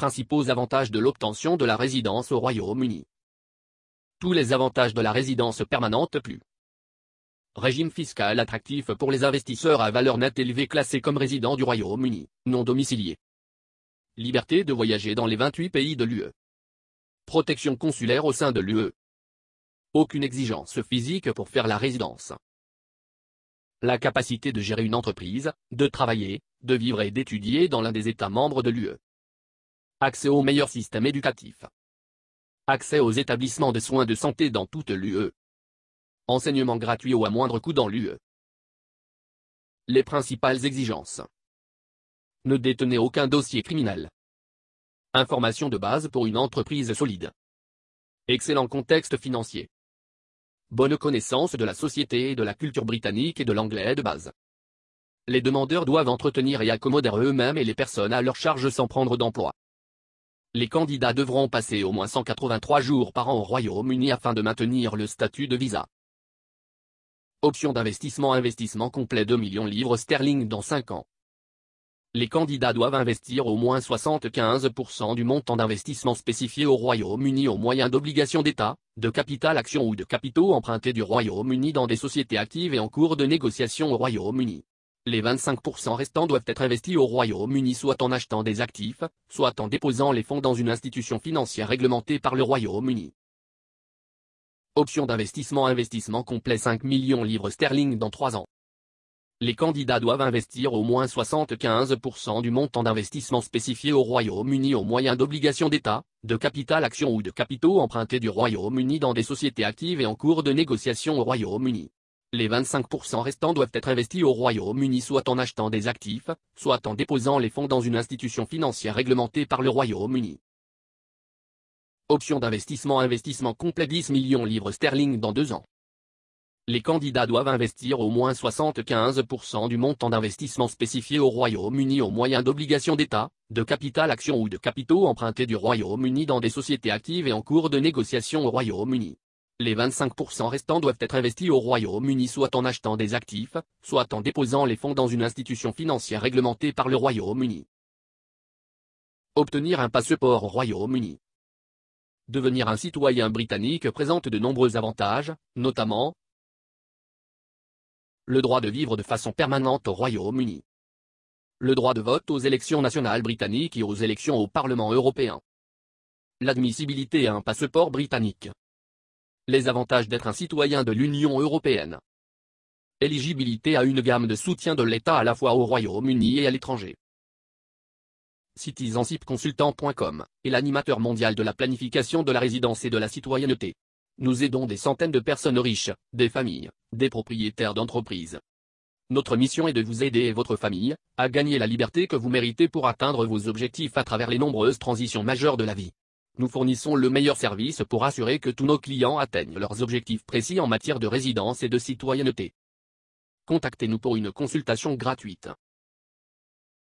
Principaux avantages de l'obtention de la résidence au Royaume-Uni. Tous les avantages de la résidence permanente plus. Régime fiscal attractif pour les investisseurs à valeur nette élevée classés comme résidents du Royaume-Uni, non domiciliés. Liberté de voyager dans les 28 pays de l'UE. Protection consulaire au sein de l'UE. Aucune exigence physique pour faire la résidence. La capacité de gérer une entreprise, de travailler, de vivre et d'étudier dans l'un des États membres de l'UE. Accès au meilleur système éducatif. Accès aux établissements de soins de santé dans toute l'UE. Enseignement gratuit ou à moindre coût dans l'UE. Les principales exigences. Ne détenez aucun dossier criminel. Information de base pour une entreprise solide. Excellent contexte financier. Bonne connaissance de la société et de la culture britannique et de l'anglais de base. Les demandeurs doivent entretenir et accommoder eux-mêmes et les personnes à leur charge sans prendre d'emploi. Les candidats devront passer au moins 183 jours par an au Royaume-Uni afin de maintenir le statut de visa. Option d'investissement Investissement complet 2 millions livres sterling dans 5 ans. Les candidats doivent investir au moins 75% du montant d'investissement spécifié au Royaume-Uni au moyen d'obligations d'État, de capital action ou de capitaux empruntés du Royaume-Uni dans des sociétés actives et en cours de négociation au Royaume-Uni. Les 25% restants doivent être investis au Royaume-Uni soit en achetant des actifs, soit en déposant les fonds dans une institution financière réglementée par le Royaume-Uni. Option d'investissement Investissement complet 5 millions livres sterling dans 3 ans. Les candidats doivent investir au moins 75% du montant d'investissement spécifié au Royaume-Uni au moyen d'obligations d'État, de capital actions ou de capitaux empruntés du Royaume-Uni dans des sociétés actives et en cours de négociation au Royaume-Uni. Les 25% restants doivent être investis au Royaume-Uni soit en achetant des actifs, soit en déposant les fonds dans une institution financière réglementée par le Royaume-Uni. Option d'investissement Investissement complet 10 millions livres sterling dans deux ans. Les candidats doivent investir au moins 75% du montant d'investissement spécifié au Royaume-Uni au moyen d'obligations d'État, de capital actions ou de capitaux empruntés du Royaume-Uni dans des sociétés actives et en cours de négociation au Royaume-Uni. Les 25% restants doivent être investis au Royaume-Uni soit en achetant des actifs, soit en déposant les fonds dans une institution financière réglementée par le Royaume-Uni. Obtenir un passeport au Royaume-Uni. Devenir un citoyen britannique présente de nombreux avantages, notamment le droit de vivre de façon permanente au Royaume-Uni, le droit de vote aux élections nationales britanniques et aux élections au Parlement européen, l'admissibilité à un passeport britannique. Les avantages d'être un citoyen de l'Union européenne. Éligibilité à une gamme de soutien de l'État à la fois au Royaume-Uni et à l'étranger. Citizenshipconsultant.com est l'animateur mondial de la planification de la résidence et de la citoyenneté. Nous aidons des centaines de personnes riches, des familles, des propriétaires d'entreprises. Notre mission est de vous aider et votre famille à gagner la liberté que vous méritez pour atteindre vos objectifs à travers les nombreuses transitions majeures de la vie. Nous fournissons le meilleur service pour assurer que tous nos clients atteignent leurs objectifs précis en matière de résidence et de citoyenneté. Contactez-nous pour une consultation gratuite.